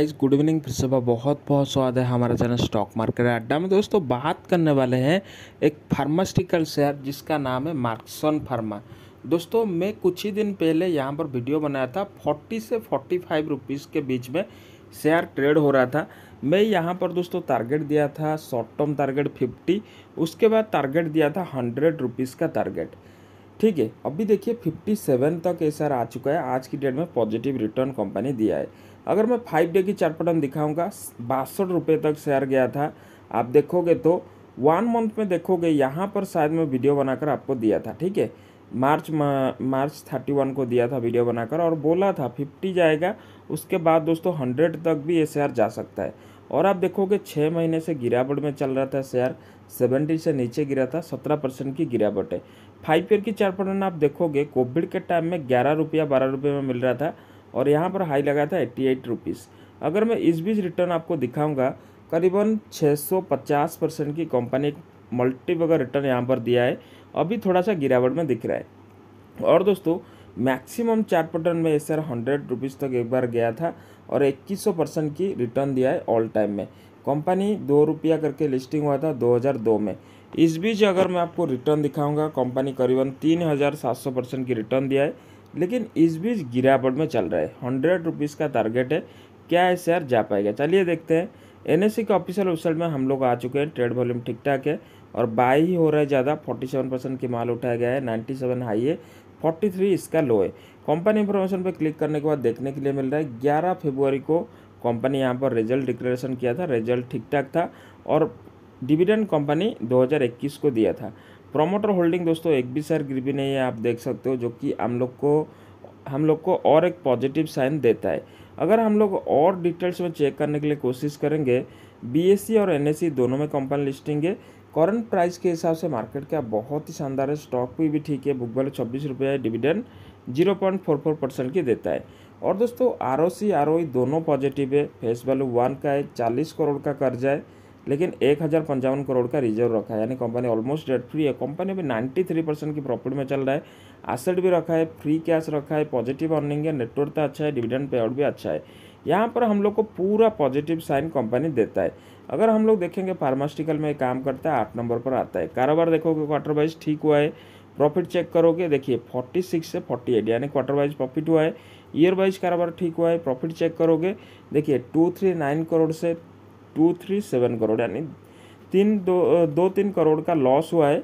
guys good evening फिर से बहुत बहुत स्वागत है हमारा चैनल स्टॉक मार्केट अड्डा में दोस्तों बात करने वाले हैं एक फार्मास्यूटिकल शेयर जिसका नाम है मार्क्सन फार्मा दोस्तों मैं कुछ ही दिन पहले यहाँ पर वीडियो बनाया था 40 से 45 रुपीज के बीच में शेयर ट्रेड हो रहा था मैं यहाँ पर दोस्तों टारगेट दिया था शॉर्ट टर्म टारगेट फिफ्टी उसके बाद टारगेट दिया था हंड्रेड रुपीज़ का टारगेट ठीक है अभी देखिए 57 तक ये आ चुका है आज की डेट में पॉजिटिव रिटर्न कंपनी दिया है अगर मैं फाइव डे की चार दिखाऊंगा बासठ रुपये तक शेयर गया था आप देखोगे तो वन मंथ में देखोगे यहाँ पर शायद मैं वीडियो बनाकर आपको दिया था ठीक है मार्च मार्च थर्टी वन को दिया था वीडियो बनाकर और बोला था फिफ्टी जाएगा उसके बाद दोस्तों हंड्रेड तक भी ये शेयर जा सकता है और आप देखोगे छः महीने से गिरावट में चल रहा था शेयर सेवेंटी से नीचे गिरा था सत्रह परसेंट की गिरावट है फाइव ईयर की चार परसेंट आप देखोगे कोविड के टाइम में ग्यारह रुपया बारह रुपये में मिल रहा था और यहाँ पर हाई लगा था एट्टी एट रुपीज़ अगर मैं इस बीच रिटर्न आपको दिखाऊँगा करीबन पचास परसेंट की कंपनी मल्टीपल का रिटर्न यहाँ पर दिया है अभी थोड़ा सा गिरावट में दिख रहा है और दोस्तों मैक्सिमम चार्ट पैटर्न में एस आर हंड्रेड रुपीज़ तक एक बार गया था और इक्कीस सौ परसेंट की रिटर्न दिया है ऑल टाइम में कंपनी दो रुपया करके लिस्टिंग हुआ था 2002 में इस बीच अगर मैं आपको रिटर्न दिखाऊंगा कंपनी करीबन तीन हज़ार सात सौ परसेंट की रिटर्न दिया है लेकिन इस बीच गिरावट में चल रहा है हंड्रेड रुपीज़ का टारगेट है क्या एस शेयर जा पाएगा चलिए देखते हैं एन के ऑफिशियल वेबसाइट में हम लोग आ चुके हैं ट्रेड वॉल्यूम ठीक ठाक है और बाई ही हो रहा है ज़्यादा 47 परसेंट की माल उठाया गया है 97 हाई है 43 इसका लो है कंपनी इन्फॉर्मेशन पर क्लिक करने के बाद देखने के लिए मिल रहा है 11 फरवरी को कंपनी यहाँ पर रिजल्ट डिक्लेरेशन किया था रिजल्ट ठीक ठाक था और डिविडेंड कंपनी 2021 को दिया था प्रोमोटर होल्डिंग दोस्तों एक भी शेयर गिरवी नहीं है आप देख सकते हो जो कि हम लोग को हम लोग को और एक पॉजिटिव साइन देता है अगर हम लोग और डिटेल्स में चेक करने के लिए कोशिश करेंगे बी और एन दोनों में कंपनी लिस्टिंग है करंट प्राइस के हिसाब से मार्केट का बहुत ही शानदार है स्टॉक भी भी ठीक है बुक वैल्यू छब्बीस रुपये है dividend zero point four four percent की देता है और दोस्तों R O C R O दोनों पॉजिटिव है फेस वैल्यू वन का है चालीस करोड़ का कर्जा है लेकिन एक हज़ार पंचावन करोड़ का रिजर्व रखा है यानी कंपनी ऑलमोस्ट डेट फ्री है कंपनी अभी नाइन्टी थ्री परसेंट की प्रॉफिट में चल रहा है एसेट भी रखा है फ्री कैश रखा है पॉजिटिव अर्निंग है नेटवर्क तो अच्छा है डिविडेंड पे आउट भी अच्छा है यहाँ पर हम लोग को पूरा पॉजिटिव साइन कंपनी देता है अगर हम लोग देखेंगे फार्मास्यूटिकल में काम करता है आठ नंबर पर आता है कारोबार देखोगे क्वार्टर वाइज ठीक हुआ है प्रॉफिट चेक करोगे देखिए 46 से 48 यानी क्वार्टर वाइज प्रॉफिट हुआ है ईयर वाइज कारोबार ठीक हुआ है प्रॉफिट चेक करोगे देखिए 239 करोड़ से टू थ्री सेवन करोड़ यानी तीन दो दो तीन करोड़ का लॉस हुआ है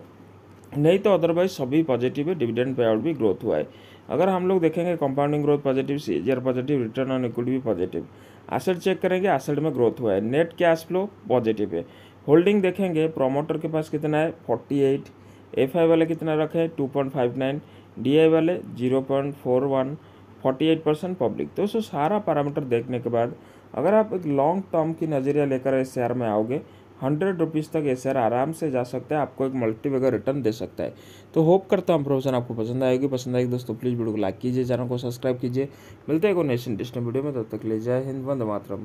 नहीं तो अदरवाइज सभी पॉजिटिव है डिविडेंड पे आउट भी ग्रोथ हुआ है अगर हम लोग देखेंगे compounding growth positive CAGR positive return on equity भी पॉजिटिव एसेट चेक करेंगे एसेट में ग्रोथ हुआ है नेट कैश फ्लो पॉजिटिव है होल्डिंग देखेंगे प्रोमोटर के पास कितना है फोर्टी एट एफ आई वाले कितना रखे हैं two point five nine D I वाले zero point four one forty eight percent public तो सो सारा पैरामीटर देखने के बाद अगर आप एक लॉन्ग टर्म की नज़रिया लेकर इस शेयर में आओगे हंड्रेड रुपीज़ तक ये शेयर आराम से जा सकता है आपको एक मल्टीवेगर रिटर्न दे सकता है तो होप करता हूँ प्रोफेशन आपको पसंद आएगी पसंद आएगी दोस्तों प्लीज़ वीडियो को लाइक कीजिए चैनल को सब्सक्राइब कीजिए मिलते हैं को नेशन डिस्टन वीडियो में तब तो तक ले जाए हिंद बंद मातरम